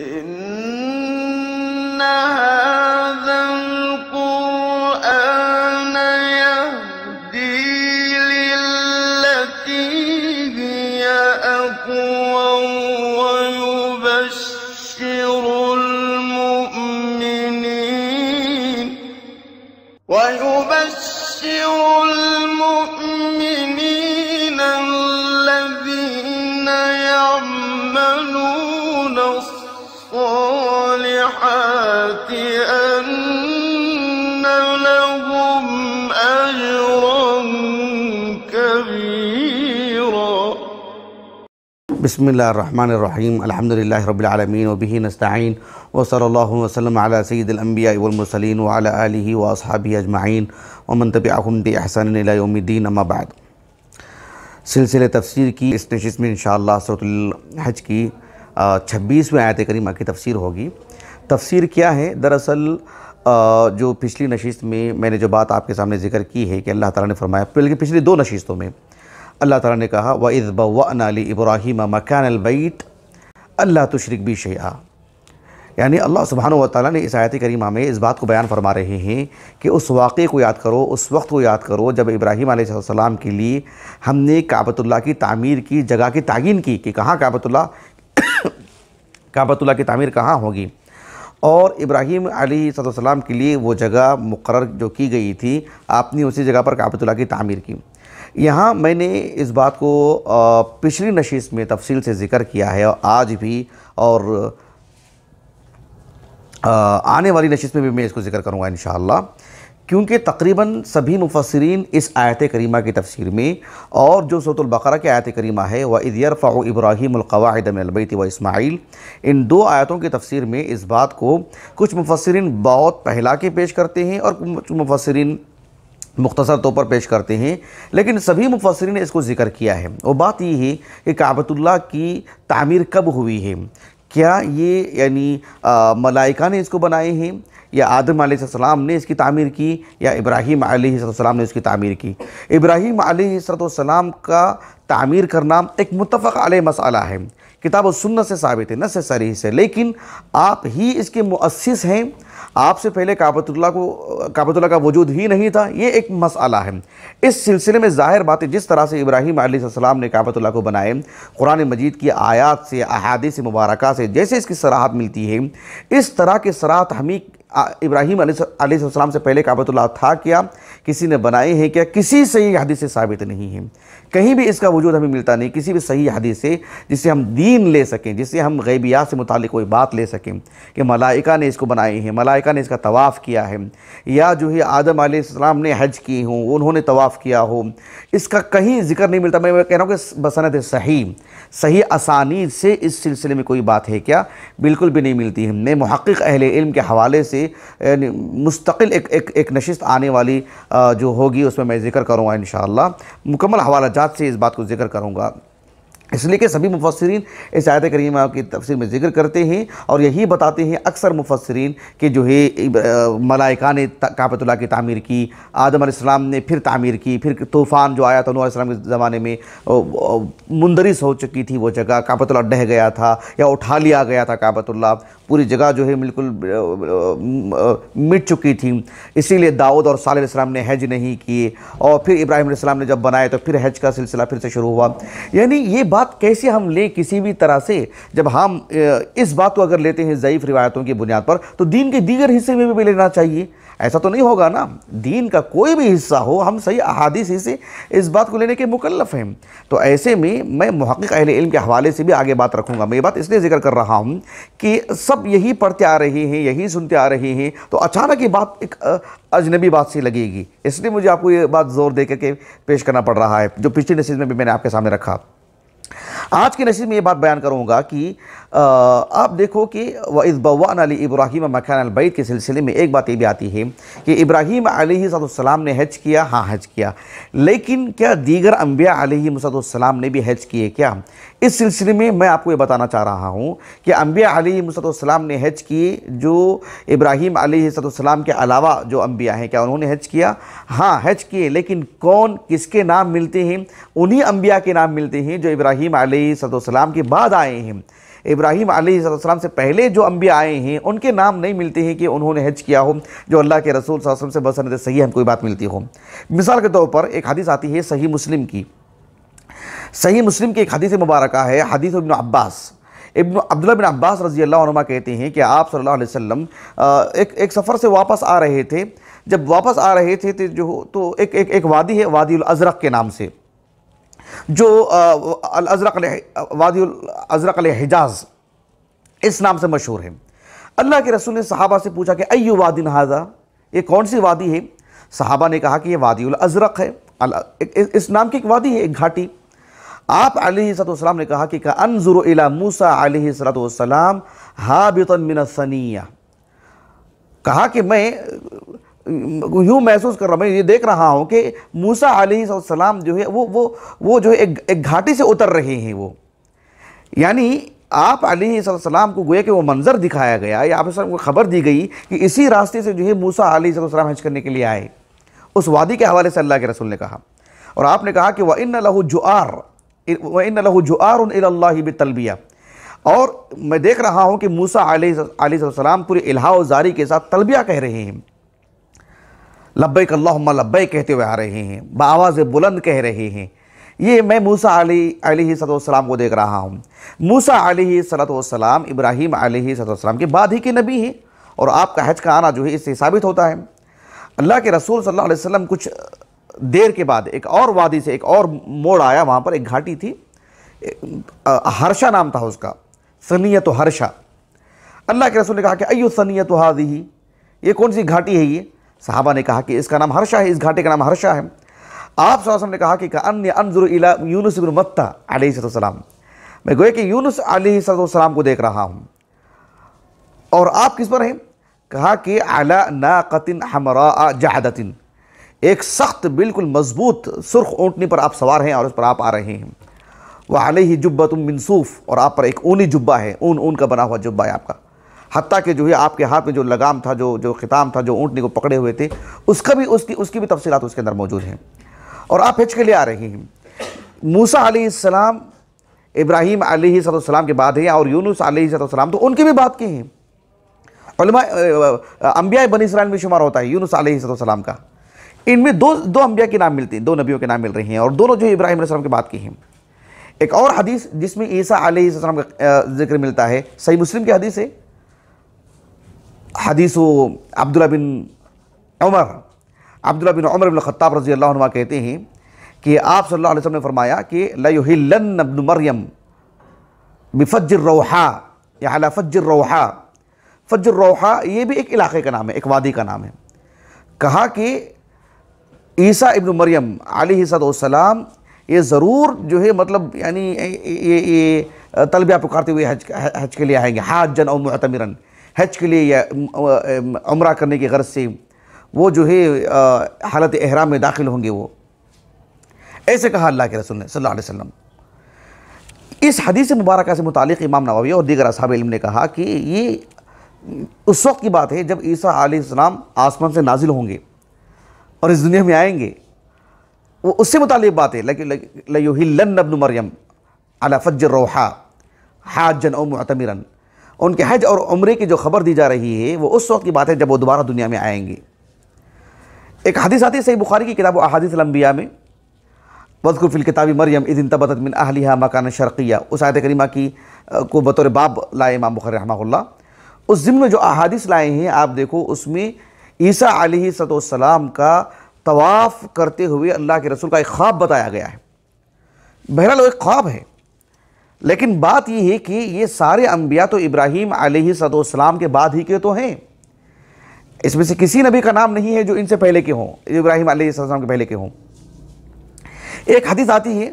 إِنَّ هَٰذَا الْقُرْآنَ يَهْدِي هِيَ وَيُبَشِّرُ الْمُؤْمِنِينَ الَّذِينَ يَعْمَلُونَ الصالحات أن لهم أجرا كبيرا بسم الله الرحمن الرحيم الحمد لله رب العالمين وبه نستعين وصلى الله وسلم على سيد الأنبياء والمرسلين وعلى آله وأصحابه أجمعين ومن تبعهم بإحسان إلى يوم الدين أما بعد سلسلة تفسير کی اس نشست میں انشاءاللہ شاء الحج کی چھبیسویں آیت کریمہ کی تفسیر ہوگی تفسیر کیا ہے دراصل جو پچھلی نشست میں میں نے جو بات آپ کے سامنے ذکر کی ہے کہ اللہ تعالیٰ نے فرمایا بلکہ پچھلی دو نشستوں میں اللہ تعالیٰ نے کہا وَإِذْ بَوَّأْنَا با مَكَانَ الْبَيْتِ علی ابراہیم مکان اللہ تشرق بی شع یعنی اللہ سبحانہ و تعالیٰ نے آیت کریمہ میں اس بات کو بیان فرما رہے ہیں کہ اس واقعے کو یاد کرو اس وقت کو یاد کرو جب ابراہیم علیہ السلام کے لیے ہم نے کعبت اللہ کی تعمیر کی جگہ کی تعین کی کہ کہاں کعبۃ اللہ کعبۃ اللہ کی تعمیر کہاں ہوگی اور ابراہیم علی صد و کے لیے وہ جگہ مقرر جو کی گئی تھی آپ نے اسی جگہ پر کعبت اللہ کی تعمیر کی یہاں میں نے اس بات کو پچھلی نشیس میں تفصیل سے ذکر کیا ہے آج بھی اور آنے والی نشست میں بھی میں اس کو ذکر کروں گا انشاءاللہ کیونکہ تقریباً سبھی مفسرین اس آیتِ کریمہ کی تفسیر میں اور جو صورت البقرہ کے آیتِ کریمہ ہے و عدف عِبْرَاهِيمُ الْقَوَاعِدَ مِنَ الْبَيْتِ و اسماعیل ان دو آیتوں کی تفسیر میں اس بات کو کچھ مفسرین بہت پہلا کے پیش کرتے ہیں اور کچھ مفسرین مختصر طور پر پیش کرتے ہیں لیکن سبھی مفسرین نے اس کو ذکر کیا ہے وہ بات یہ ہے کہ کعبۃ اللہ کی تعمیر کب ہوئی ہے کیا یہ یعنی ملائکہ نے اس کو بنائے ہیں یا آدم علیہ السلام نے اس کی تعمیر کی یا ابراہیم علیہ السلام نے اس کی تعمیر کی ابراہیم علیہ السلام کا تعمیر کرنا ایک متفق علیہ مسئلہ ہے کتاب و سنت سے ثابت ہے سریح سے لیکن آپ ہی اس کے مؤسس ہیں آپ سے پہلے کعبت اللہ کو اللہ کا وجود ہی نہیں تھا یہ ایک مسئلہ ہے اس سلسلے میں ظاہر بات ہے جس طرح سے ابراہیم علیہ السلام نے کعبت اللہ کو بنائے قرآن مجید کی آیات سے احادث مبارکہ سے جیسے اس کی سراحت ملتی ہے اس طرح کے سراحت ہمیں ابراہیم علیہ السلام سے پہلے کعبت اللہ تھا کیا کسی نے بنائے ہیں کیا کسی سے یہ حدیث ثابت نہیں ہے کہیں بھی اس کا وجود ہمیں ملتا نہیں کسی بھی صحیح حدیث سے جسے ہم دین لے سکیں جس سے ہم غیبیات سے متعلق کوئی بات لے سکیں کہ ملائکہ نے اس کو بنائی ہے ملائکہ نے اس کا طواف کیا ہے یا جو ہے آدم علیہ السلام نے حج کی ہوں انہوں نے طواف کیا ہو اس کا کہیں ذکر نہیں ملتا میں کہہ رہا ہوں کہ بسنت صحیح صحیح آسانی سے اس سلسلے میں کوئی بات ہے کیا بالکل بھی نہیں ملتی ہم نے محقق اہل علم کے حوالے سے یعنی مستقل ایک ایک ایک نشست آنے والی جو ہوگی اس میں میں ذکر کروں گا انشاءاللہ مکمل حوالہ جا سے اس بات کو ذکر کروں گا اس لیے کہ سبھی مفسرین اس آیت کریمہ کی تفسیر میں ذکر کرتے ہیں اور یہی بتاتے ہیں اکثر مفسرین کہ جو ہے ملائکہ نے کعبت اللہ کی تعمیر کی آدم علیہ السلام نے پھر تعمیر کی پھر طوفان جو آیا تھا نو علیہ السلام کے زمانے میں مندریس ہو چکی تھی وہ جگہ کعبت اللہ ڈہ گیا تھا یا اٹھا لیا گیا تھا کعبت اللہ پوری جگہ جو ہے بالکل مٹ چکی تھی اسی لیے داؤد اور صالح علیہ السلام نے حج نہیں کیے اور پھر ابراہیم علیہ السلام نے جب بنائے تو پھر حج کا سلسلہ پھر سے شروع ہوا یعنی یہ بات بات کیسے ہم لیں کسی بھی طرح سے جب ہم اس بات کو اگر لیتے ہیں ضعیف روایتوں کی بنیاد پر تو دین کے دیگر حصے میں بھی لینا چاہیے ایسا تو نہیں ہوگا نا دین کا کوئی بھی حصہ ہو ہم صحیح احادیث سے اس بات کو لینے کے مکلف ہیں تو ایسے میں میں محقق اہل علم کے حوالے سے بھی آگے بات رکھوں گا میں یہ بات اس لیے ذکر کر رہا ہوں کہ سب یہی پڑھتے آ رہے ہیں یہی سنتے آ رہی ہیں تو اچانک یہ بات ایک اجنبی بات سے لگے گی اس لیے مجھے آپ کو یہ بات زور دے کر کے پیش کرنا پڑ رہا ہے جو پچھلی نصیب میں بھی میں نے آپ کے سامنے رکھا آج کے نشیر میں یہ بات بیان کروں گا کہ آپ دیکھو کہ وزبان علی ابراہیم مکان الْبَيْتِ کے سلسلے میں ایک بات یہ بھی آتی ہے کہ ابراہیم علیہ السلام نے حج کیا ہاں حج کیا لیکن کیا دیگر انبیاء علیہ السلام نے بھی حج کیے کیا اس سلسلے میں میں آپ کو یہ بتانا چاہ رہا ہوں کہ انبیاء علیہ السلام نے حج کی جو ابراہیم علیہ السلام کے علاوہ جو انبیاء ہیں کیا انہوں نے حج کیا ہاں حج کیے لیکن کون کس کے نام ملتے ہیں انہی انبیاء کے نام ملتے ہیں جو ابراہیم علیہ السلام کے بعد آئے ہیں ابراہیم علیہ السلام سے پہلے جو انبیاء آئے ہیں ان کے نام نہیں ملتے ہیں کہ انہوں نے حج کیا ہو جو اللہ کے رسول صلی اللہ علیہ وسلم سے صحیح ہم کوئی بات ملتی ہو مثال کے طور پر ایک حدیث آتی ہے صحیح مسلم کی صحیح مسلم کی ایک حدیث مبارکہ ہے حدیث ابن عباس ابن عبداللہ بن عباس رضی اللہ عنہ کہتے ہیں کہ آپ صلی اللہ علیہ وسلم ایک ایک سفر سے واپس آ رہے تھے جب واپس آ رہے تھے جو تو ایک ایک ایک وادی ہے وادی الازرق کے نام سے جو وادی الازرق علیہ حجاز اس نام سے مشہور ہے اللہ کے رسول نے صحابہ سے پوچھا کہ ایو وادی وادن یہ کون سی وادی ہے صحابہ نے کہا کہ یہ وادی الازرق ہے اس نام کی ایک وادی ہے ایک گھاٹی آپ علیہ السلام نے کہا کہ انظر ضرو موسیٰ علیہ السلام حابطا من الثنیہ کہا کہ میں یوں محسوس کر رہا ہوں میں یہ دیکھ رہا ہوں کہ موسیٰ علیہ السلام جو ہے وہ وہ جو ہے ایک گھاٹی سے اتر رہے ہیں وہ یعنی آپ علیہ السلام کو گوئے کہ وہ منظر دکھایا گیا یا آپ کو خبر دی گئی کہ اسی راستے سے جو ہے موسیٰ علیہ السلام حج کرنے کے لیے آئے اس وادی کے حوالے سے اللہ کے رسول نے کہا اور آپ نے کہا کہ وَإِنَّ لَهُ جُعَارَ وَإِنَّ لَهُ جُعَارٌ إِلَى اللَّهِ بِتَلْبِيَةِ اور میں دیکھ رہا ہوں کہ موسیٰ علیہ علیہ پوری الہا و زاری کے ساتھ تلبیہ کہہ رہے ہیں لبیک اللہم لبیک کہتے ہوئے آ رہے ہیں بآواز بلند کہہ رہے ہیں یہ میں موسیٰ علی علیہ السلام کو دیکھ رہا ہوں موسیٰ علیہ السلام ابراہیم علیہ السلام کے بعد ہی کے نبی ہیں اور آپ کا حج کا آنا جو ہے اس سے ثابت ہوتا ہے اللہ کے رسول صلی اللہ علیہ وسلم کچھ دیر کے بعد ایک اور وادی سے ایک اور موڑ آیا وہاں پر ایک گھاٹی تھی ہرشا نام تھا اس کا سنیت و ہرشا اللہ کے رسول نے کہا کہ ایو سنیت و ہی یہ کون سی گھاٹی ہے یہ صحابہ نے کہا کہ اس کا نام ہرشا ہے اس گھاٹے کا نام ہرشا ہے آپ صلی اللہ علیہ وسلم نے کہا کہ انظر انضر یونس متہ علیہ السلام میں گویا کہ یونس علیہ السلام کو دیکھ رہا ہوں اور آپ کس پر ہیں کہا کہ علی ناقت حمراء ہمرا ایک سخت بالکل مضبوط سرخ اونٹنی پر آپ سوار ہیں اور اس پر آپ آ رہے ہیں وہ علیہ جبہ تم منصوف اور آپ پر ایک اونی جبہ ہے اون اون کا بنا ہوا جبہ ہے آپ کا حتیٰ کہ جو ہے آپ کے ہاتھ میں جو لگام تھا جو جو خطام تھا جو اونٹنی کو پکڑے ہوئے تھے اس کا بھی اس کی اس کی بھی تفصیلات اس کے اندر موجود ہیں اور آپ ہچ کے لیے آ رہے ہیں موسیٰ علیہ السلام ابراہیم علیہ السلام کے بعد ہے اور یونس علیہ السلام تو ان کی بھی بات کی ہیں علماء انبیاء بنی اسرائیل میں شمار ہوتا ہے یونس علیہ السلام کا ان میں دو دو انبیاء کے نام ملتے ہیں دو نبیوں کے نام مل رہی ہیں اور دونوں جو ابراہیم علیہ السلام کی بات کی ہیں ایک اور حدیث جس میں عیسیٰ علیہ السلام کا ذکر ملتا ہے صحیح مسلم کی حدیث ہے حدیث و عبداللہ بن عمر عبداللہ بن عمر بن خطاب رضی اللہ عنہ کہتے ہیں کہ آپ صلی اللہ علیہ وسلم نے فرمایا کہ کہریم فجروحا یا فجر فَجِّ الرَّوْحَا یہ بھی ایک علاقے کا نام ہے ایک وادی کا نام ہے کہا کہ عیسیٰ ابن مریم علیہ السلام یہ ضرور جو ہے مطلب یعنی یہ طلبیہ پکارتے ہوئے حج حج کے لیے آئیں گے حاج جن اور معتمرن حج کے لیے یا عمرہ کرنے کی غرض سے وہ جو ہے حالت احرام میں داخل ہوں گے وہ ایسے کہا اللہ کے رسول نے صلی اللہ علیہ وسلم اس حدیث مبارکہ سے متعلق امام نوابی اور دیگر اصحاب علم نے کہا کہ یہ اس وقت کی بات ہے جب عیسیٰ علیہ السلام آسمان سے نازل ہوں گے اور اس دنیا میں آئیں گے وہ اس سے متعلق بات ہے لکیو لن مَرْيَمْ مریم فَجِّ الرَّوْحَا حَاجًا اَوْ مُعْتَمِرًا ان کے حج اور عمرے کی جو خبر دی جا رہی ہے وہ اس وقت کی بات ہے جب وہ دوبارہ دنیا میں آئیں گے ایک حدیث آتی ہے صحیح بخاری کی کتاب احادیث الانبیاء میں مَرْيَمْ الکتابی مریم مِنْ تبدیل اہلیہ مَقان شرقیہ آیت کریمہ کی کو بطور باب لائے امام بخاری رحمہ اللہ اس زمن میں جو احادیث لائے ہیں آپ دیکھو اس میں عیسیٰ علیہ السلام کا طواف کرتے ہوئے اللہ کے رسول کا ایک خواب بتایا گیا ہے بہرحال وہ ایک خواب ہے لیکن بات یہ ہے کہ یہ سارے انبیاء تو ابراہیم علیہ صد السلام کے بعد ہی کے تو ہیں اس میں سے کسی نبی کا نام نہیں ہے جو ان سے پہلے کے ہوں ابراہیم علیہ السلام کے پہلے کے ہوں ایک حدیث آتی ہے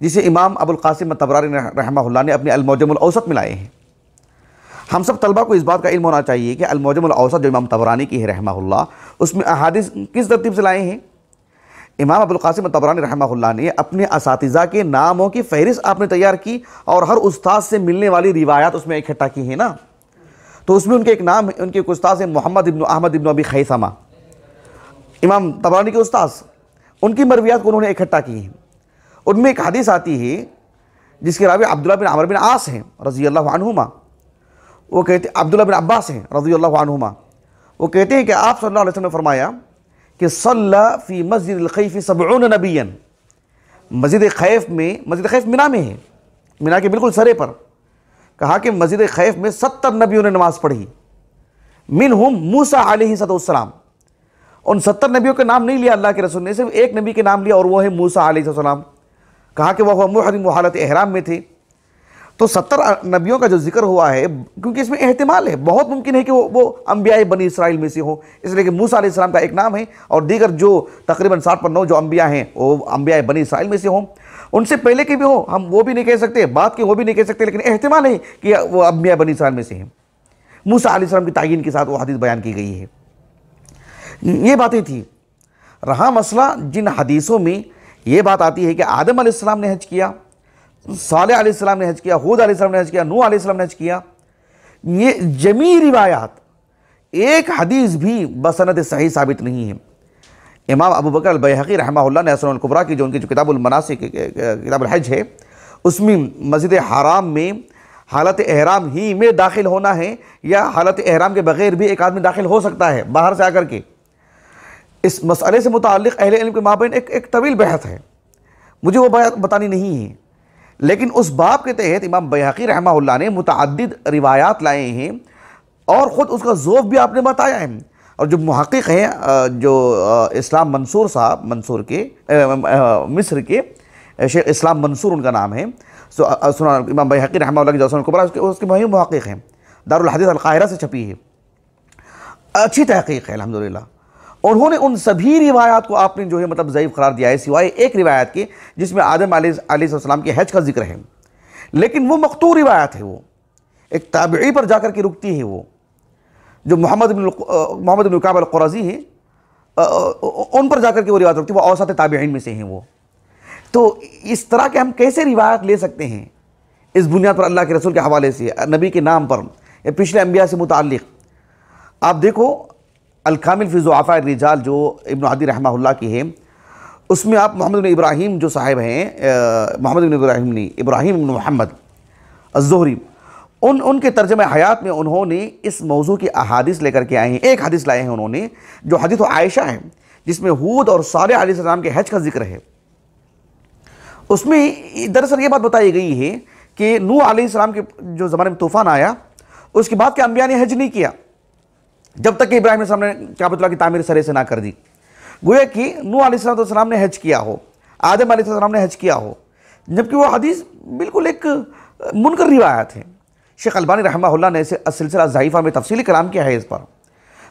جسے امام ابو القاسم مطبرار رحمہ اللہ نے اپنے الموجم الاوسط میں لائے ہیں ہم سب طلبہ کو اس بات کا علم ہونا چاہیے کہ الموجم العوسط جو امام تبرانی کی ہے رحمہ اللہ اس میں احادث کس ترتیب سے لائے ہیں امام ابوالقاسم تبرانی رحمہ اللہ نے اپنے اساتذہ کے ناموں کی فہرست آپ نے تیار کی اور ہر استاذ سے ملنے والی روایات اس میں اکٹھا کی ہیں نا تو اس میں ان کے ایک نام ان کے ایک استاذ ہے محمد ابن احمد ابن ابی خیسمہ امام تبرانی کے استاذ ان کی مرویات کو انہوں نے اکٹھا کی ہیں ان میں ایک حدیث آتی ہے جس کے راوی عبداللہ بن عمر بن عاص ہیں رضی اللہ عنہما وہ کہتے عبداللہ بن عباس ہیں رضی اللہ عنہما وہ کہتے ہیں کہ آپ صلی اللہ علیہ وسلم نے فرمایا کہ صلی فی مسجد الخیف سبعون نبیا مسجد خیف میں مسجد خیف منا میں ہے منا کے بالکل سرے پر کہا کہ مسجد خیف میں ستر نبیوں نے نماز پڑھی من موسیٰ موسا علیہ السلام ان ستر نبیوں کے نام نہیں لیا اللہ کے رسول نے صرف ایک نبی کے نام لیا اور وہ ہے موسا علیہ السلام کہا کہ وہ محرم و حالت احرام میں تھے تو ستر نبیوں کا جو ذکر ہوا ہے کیونکہ اس میں احتمال ہے بہت ممکن ہے کہ وہ وہ بنی اسرائیل میں سے ہوں اس لیے کہ موسیٰ علیہ السلام کا ایک نام ہے اور دیگر جو تقریباً ساٹھ پر نو جو انبیاء ہیں وہ انبیاء بنی اسرائیل میں سے ہوں ان سے پہلے کے بھی ہوں ہم وہ بھی نہیں کہہ سکتے بات کے وہ بھی نہیں کہہ سکتے لیکن احتمال ہے کہ وہ انبیاء بنی اسرائیل میں سے ہیں موسیٰ علیہ السلام کی تعین کے ساتھ وہ حدیث بیان کی گئی ہے یہ باتیں تھیں رہا مسئلہ جن حدیثوں میں یہ بات آتی ہے کہ آدم علیہ السلام نے حج کیا صالح علیہ السلام نے حج کیا حود علیہ السلام نے حج کیا علیہ السلام نے حج کیا یہ جمی روایات ایک حدیث بھی بسند صحیح ثابت نہیں ہے امام ابو بکر البحقی رحمہ اللہ نے حسن القبرہ کی جو ان کی جو کتاب المناسی کتاب الحج ہے اس میں مسجد حرام میں حالت احرام ہی میں داخل ہونا ہے یا حالت احرام کے بغیر بھی ایک آدمی داخل ہو سکتا ہے باہر سے آ کر کے اس مسئلے سے متعلق اہل علم کے مابین ایک طویل بحث ہے مجھے وہ بحت بتانی نہیں ہے لیکن اس باب کے تحت امام بیحقی رحمہ اللہ نے متعدد روایات لائے ہیں اور خود اس کا زوف بھی آپ نے بتایا ہے اور جو محقق ہیں جو اسلام منصور صاحب منصور کے مصر کے شیخ اسلام منصور ان کا نام ہے سو امام بحقی رحمہ اللہ کی اس کے مہین محقق ہیں دار الحدیث القاہرہ سے چھپی ہے اچھی تحقیق ہے الحمدللہ انہوں نے ان سبھی روایات کو آپ نے جو ہے مطلب ضعیف قرار دیا ہے سوائے ایک روایت کے جس میں آدم علیہ علیہ السلام کے حج کا ذکر ہے لیکن وہ مکتو روایات ہے وہ ایک تابعی پر جا کر کے رکتی ہے وہ جو محمد بن محمد بنقاب القرضی ہیں ان پر جا کر کے وہ روایت رکتی ہے وہ اوسط تابعین میں سے ہیں وہ تو اس طرح کے ہم کیسے روایت لے سکتے ہیں اس بنیاد پر اللہ کے رسول کے حوالے سے نبی کے نام پر یا پچھلے انبیاء سے متعلق آپ دیکھو الکامل فی آفا الرجال جو ابن عدی رحمہ اللہ کی ہے اس میں آپ محمد بن ابراہیم جو صاحب ہیں محمد بن ابراہیم ابراہیم بن محمد الزہری ان ان کے ترجمہ حیات میں انہوں نے اس موضوع کی احادث لے کر کے آئے ہیں ایک حدیث لائے ہیں انہوں نے جو حدیث و عائشہ ہے جس میں حود اور صالح علیہ السلام کے حج کا ذکر ہے اس میں دراصل یہ بات بتائی گئی ہے کہ نو علیہ السلام کے جو زمانے میں طوفان آیا اس کے بعد کے انبیاء نے حج نہیں کیا جب تک کہ ابراہیم علیہ السلام نے کعبۃ اللہ کی تعمیر سرے سے نہ کر دی گویا کہ نو علیہ السلام نے حج کیا ہو آدم علیہ السلام نے حج کیا ہو جبکہ وہ حدیث بالکل ایک منکر روایت ہے شیخ البانی رحمہ اللہ نے اسے سلسلہ ضعیفہ میں تفصیلی کلام کیا ہے اس پر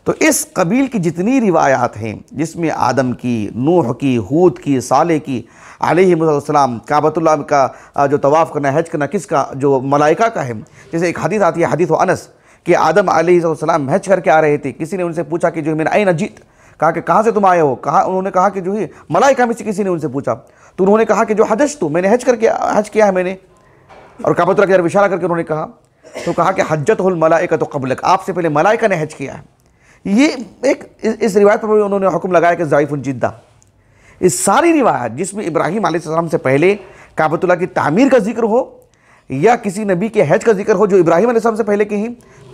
تو اس قبیل کی جتنی روایات ہیں جس میں آدم کی نوح کی حود کی صالح کی علیہ السلام کعبۃ اللہ کا جو طواف کرنا حج کرنا کس کا جو ملائکہ کا ہے جیسے ایک حدیث آتی ہے حدیث و انس کہ آدم علیہ السلام حج کر کے آ رہے تھے کسی نے ان سے پوچھا کہ جو ہے میں نے آئے نجیت کہا کہ کہاں سے تم آئے ہو انہوں نے کہا کہ جو ملائکہ میں سے کسی نے ان سے پوچھا تو انہوں نے کہا کہ جو حجش تو میں نے حج کر کے حج کیا ہے میں نے اور کعبت اللہ کا غیر اشارہ کر کے انہوں نے کہا تو کہا کہ حجت ہو الملائکہ تو قبلک آپ سے پہلے ملائکہ نے حج کیا ہے یہ ایک اس روایت پر انہوں نے حکم لگایا کہ ضائف الجدہ اس ساری روایت جس میں ابراہیم علیہ السلام سے پہلے کعبت اللہ کی تعمیر کا ذکر ہو یا کسی نبی کے حج کا ذکر ہو جو ابراہیم علیہ السلام سے پہلے کہیں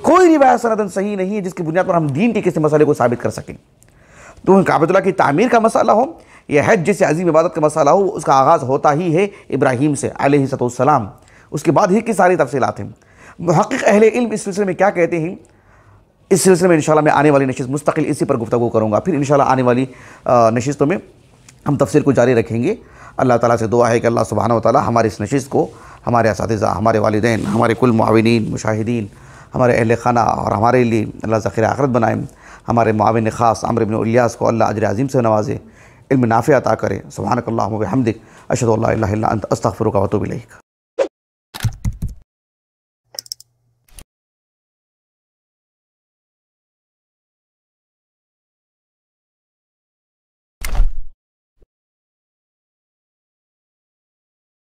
کوئی روایت سندن صحیح نہیں ہے جس کی بنیاد پر ہم دین کے کسی مسئلے کو ثابت کر سکیں تو کعبت اللہ کی تعمیر کا مسئلہ ہو یا حج جسے عظیم عبادت کا مسئلہ ہو اس کا آغاز ہوتا ہی ہے ابراہیم سے علیہ السلام اس کے بعد ہی کی ساری تفصیلات ہیں محقق اہل علم اس سلسلے میں کیا کہتے ہیں اس سلسلے میں انشاءاللہ میں آنے والی نشست مستقل اسی پر گفتگو کروں گا پھر انشاءاللہ آنے والی نشستوں میں ہم تفصیل کو جاری رکھیں گے اللہ تعالیٰ سے دعا ہے کہ اللہ سبحانہ تعالیٰ ہمارے اس نشست کو ہمارے اساتذہ ہمارے والدین ہمارے کل معاونین مشاہدین ہمارے اہل خانہ اور ہمارے لیے اللہ ذخیرہ آخرت بنائیں ہمارے معاون خاص عمر بن الیاس کو اللہ اجر عظیم سے نوازے علم نافع عطا کرے اللہم اللہ بحمدک اشہد اللہ اللہ اللہ انت استغفرک و بلیہ